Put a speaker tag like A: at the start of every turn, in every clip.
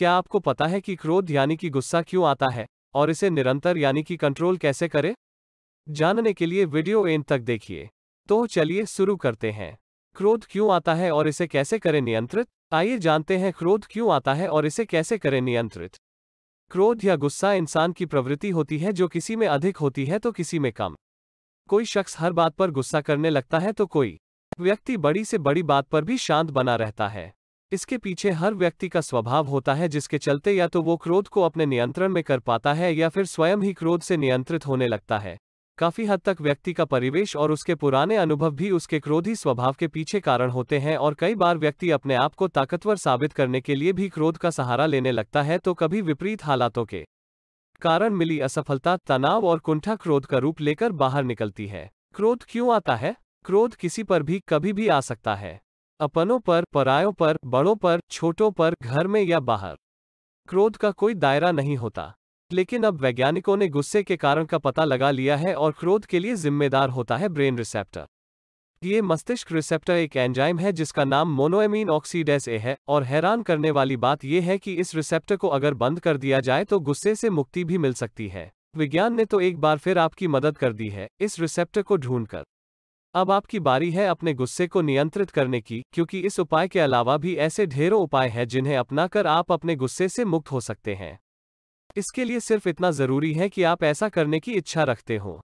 A: क्या आपको पता है कि क्रोध यानी कि गुस्सा क्यों आता है और इसे निरंतर यानी कि कंट्रोल कैसे करें जानने के लिए वीडियो एंड तक देखिए तो चलिए शुरू करते हैं क्रोध क्यों आता है और इसे कैसे करें नियंत्रित आइए जानते हैं क्रोध क्यों आता है और इसे कैसे करें नियंत्रित क्रोध या गुस्सा इंसान की प्रवृत्ति होती है जो किसी में अधिक होती है तो किसी में कम कोई शख्स हर बात पर गुस्सा करने लगता है तो कोई व्यक्ति बड़ी से बड़ी बात पर भी शांत बना रहता है इसके पीछे हर व्यक्ति का स्वभाव होता है जिसके चलते या तो वो क्रोध को अपने नियंत्रण में कर पाता है या फिर स्वयं ही क्रोध से नियंत्रित होने लगता है काफी हद तक व्यक्ति का परिवेश और उसके पुराने अनुभव भी उसके क्रोधी स्वभाव के पीछे कारण होते हैं और कई बार व्यक्ति अपने आप को ताकतवर साबित करने के लिए भी क्रोध का सहारा लेने लगता है तो कभी विपरीत हालातों के कारण मिली असफलता तनाव और कुंठा क्रोध का रूप लेकर बाहर निकलती है क्रोध क्यों आता है क्रोध किसी पर भी कभी भी आ सकता है अपनों पर परायों पर बड़ों पर छोटों पर घर में या बाहर क्रोध का कोई दायरा नहीं होता लेकिन अब वैज्ञानिकों ने गुस्से के कारण का पता लगा लिया है और क्रोध के लिए जिम्मेदार होता है ब्रेन रिसेप्टर ये मस्तिष्क रिसेप्टर एक एंजाइम है जिसका नाम मोनोएमीन ऑक्सीडेस ए है और हैरान करने वाली बात यह है कि इस रिसेप्टर को अगर बंद कर दिया जाए तो गुस्से से मुक्ति भी मिल सकती है विज्ञान ने तो एक बार फिर आपकी मदद कर दी है इस रिसेप्टर को ढूंढकर अब आपकी बारी है अपने गुस्से को नियंत्रित करने की क्योंकि इस उपाय के अलावा भी ऐसे ढेरों उपाय हैं जिन्हें अपनाकर आप अपने गुस्से से मुक्त हो सकते हैं इसके लिए सिर्फ इतना जरूरी है कि आप ऐसा करने की इच्छा रखते हो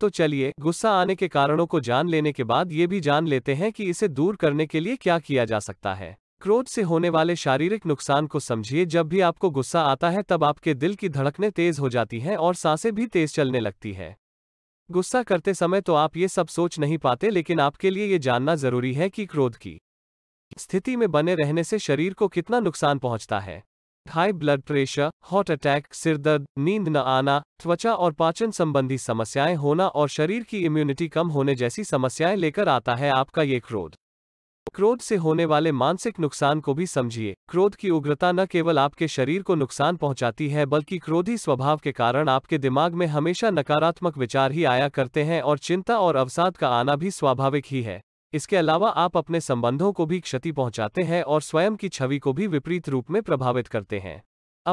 A: तो चलिए गुस्सा आने के कारणों को जान लेने के बाद ये भी जान लेते हैं कि इसे दूर करने के लिए क्या किया जा सकता है क्रोध से होने वाले शारीरिक नुकसान को समझिए जब भी आपको गुस्सा आता है तब आपके दिल की धड़कने तेज हो जाती हैं और सांसें भी तेज चलने लगती हैं गुस्सा करते समय तो आप ये सब सोच नहीं पाते लेकिन आपके लिए ये जानना जरूरी है कि क्रोध की स्थिति में बने रहने से शरीर को कितना नुकसान पहुंचता है high blood pressure heart attack सिरदर्द नींद न आना त्वचा और पाचन संबंधी समस्याएं होना और शरीर की इम्यूनिटी कम होने जैसी समस्याएं लेकर आता है आपका ये क्रोध क्रोध से होने वाले मानसिक नुकसान को भी समझिए क्रोध की उग्रता न केवल आपके शरीर को नुकसान पहुंचाती है बल्कि क्रोधी स्वभाव के कारण आपके दिमाग में हमेशा नकारात्मक विचार ही आया करते हैं और चिंता और अवसाद का आना भी स्वाभाविक ही है इसके अलावा आप अपने संबंधों को भी क्षति पहुंचाते हैं और स्वयं की छवि को भी विपरीत रूप में प्रभावित करते हैं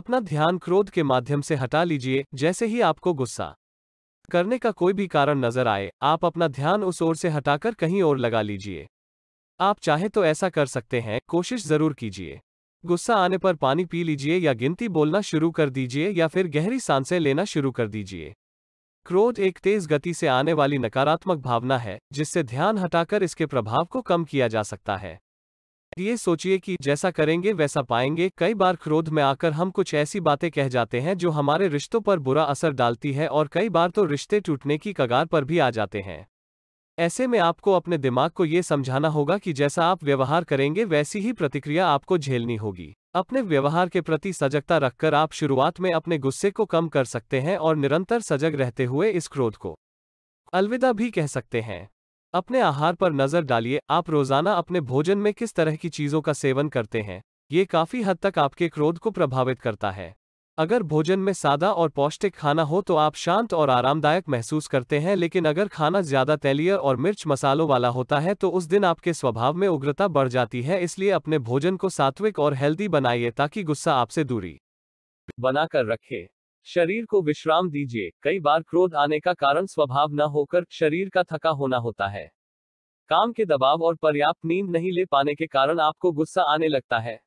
A: अपना ध्यान क्रोध के माध्यम से हटा लीजिए जैसे ही आपको गुस्सा करने का कोई भी कारण नजर आए आप अपना ध्यान उस ओर से हटाकर कहीं और लगा लीजिए आप चाहें तो ऐसा कर सकते हैं कोशिश जरूर कीजिए गुस्सा आने पर पानी पी लीजिए या गिनती बोलना शुरू कर दीजिए या फिर गहरी सांसें लेना शुरू कर दीजिए क्रोध एक तेज गति से आने वाली नकारात्मक भावना है जिससे ध्यान हटाकर इसके प्रभाव को कम किया जा सकता है ये सोचिए कि जैसा करेंगे वैसा पाएंगे कई बार क्रोध में आकर हम कुछ ऐसी बातें कह जाते हैं जो हमारे रिश्तों पर बुरा असर डालती है और कई बार तो रिश्ते टूटने की कगार पर भी आ जाते हैं ऐसे में आपको अपने दिमाग को ये समझाना होगा कि जैसा आप व्यवहार करेंगे वैसी ही प्रतिक्रिया आपको झेलनी होगी अपने व्यवहार के प्रति सजगता रखकर आप शुरुआत में अपने गुस्से को कम कर सकते हैं और निरंतर सजग रहते हुए इस क्रोध को अलविदा भी कह सकते हैं अपने आहार पर नजर डालिए आप रोजाना अपने भोजन में किस तरह की चीजों का सेवन करते हैं ये काफी हद तक आपके क्रोध को प्रभावित करता है अगर भोजन में सादा और पौष्टिक खाना हो तो आप शांत और आरामदायक महसूस करते हैं लेकिन अगर खाना ज्यादा तैलीय और मिर्च मसालों वाला होता है तो उस दिन आपके स्वभाव में उग्रता बढ़ जाती है इसलिए अपने भोजन को सात्विक और हेल्दी बनाइए ताकि गुस्सा आपसे दूरी बनाकर रखे शरीर को विश्राम दीजिए कई बार क्रोध आने का कारण स्वभाव न होकर शरीर का थका होना होता है काम के दबाव और पर्याप्त नींद नहीं ले पाने के कारण आपको गुस्सा आने लगता है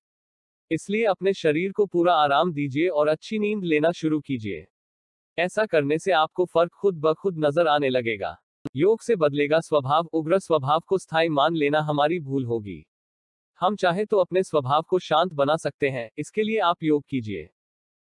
A: इसलिए अपने शरीर को पूरा आराम दीजिए और अच्छी नींद लेना शुरू कीजिए ऐसा करने से आपको फर्क खुद ब खुद नजर आने लगेगा योग से बदलेगा स्वभाव उग्र स्वभाव को स्थायी मान लेना हमारी भूल होगी हम चाहे तो अपने स्वभाव को शांत बना सकते हैं इसके लिए आप योग कीजिए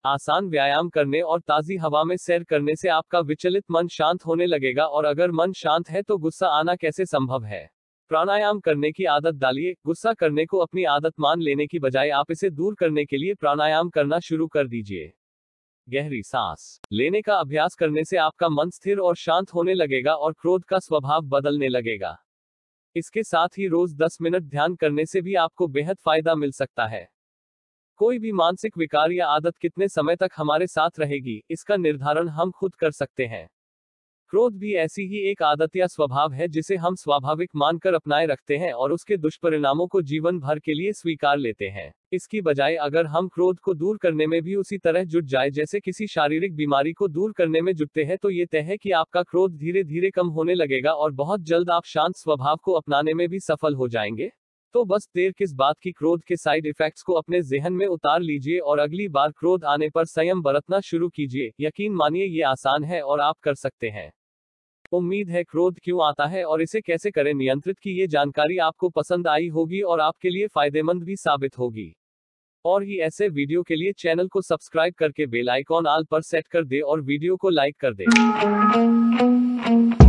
A: आसान व्यायाम करने और ताजी हवा में सैर करने से आपका विचलित मन शांत होने लगेगा और अगर मन शांत है तो गुस्सा आना कैसे संभव है प्राणायाम करने की आदत डालिए गुस्सा करने को अपनी आदत मान लेने की बजाय आप इसे दूर करने के लिए प्राणायाम करना शुरू कर दीजिए गहरी सांस लेने का अभ्यास करने से आपका मन स्थिर और शांत होने लगेगा और क्रोध का स्वभाव बदलने लगेगा इसके साथ ही रोज 10 मिनट ध्यान करने से भी आपको बेहद फायदा मिल सकता है कोई भी मानसिक विकार या आदत कितने समय तक हमारे साथ रहेगी इसका निर्धारण हम खुद कर सकते हैं क्रोध भी ऐसी ही एक आदत या स्वभाव है जिसे हम स्वाभाविक मानकर अपनाए रखते हैं और उसके दुष्परिणामों को जीवन भर के लिए स्वीकार लेते हैं इसकी बजाय अगर हम क्रोध को दूर करने में भी उसी तरह जुट जाए जैसे किसी शारीरिक बीमारी को दूर करने में जुटते हैं तो ये तय है कि आपका क्रोध धीरे धीरे कम होने लगेगा और बहुत जल्द आप शांत स्वभाव को अपनाने में भी सफल हो जाएंगे तो बस देर किस बात की क्रोध के साइड इफेक्ट्स को अपने जहन में उतार लीजिए और अगली बार क्रोध आने पर संयम बरतना शुरू कीजिए यकीन मानिए ये आसान है और आप कर सकते हैं उम्मीद है क्रोध क्यों आता है और इसे कैसे करें नियंत्रित की ये जानकारी आपको पसंद आई होगी और आपके लिए फायदेमंद भी साबित होगी और ही ऐसे वीडियो के लिए चैनल को सब्सक्राइब करके बेल आइकॉन आल पर सेट कर दे और वीडियो को लाइक कर दे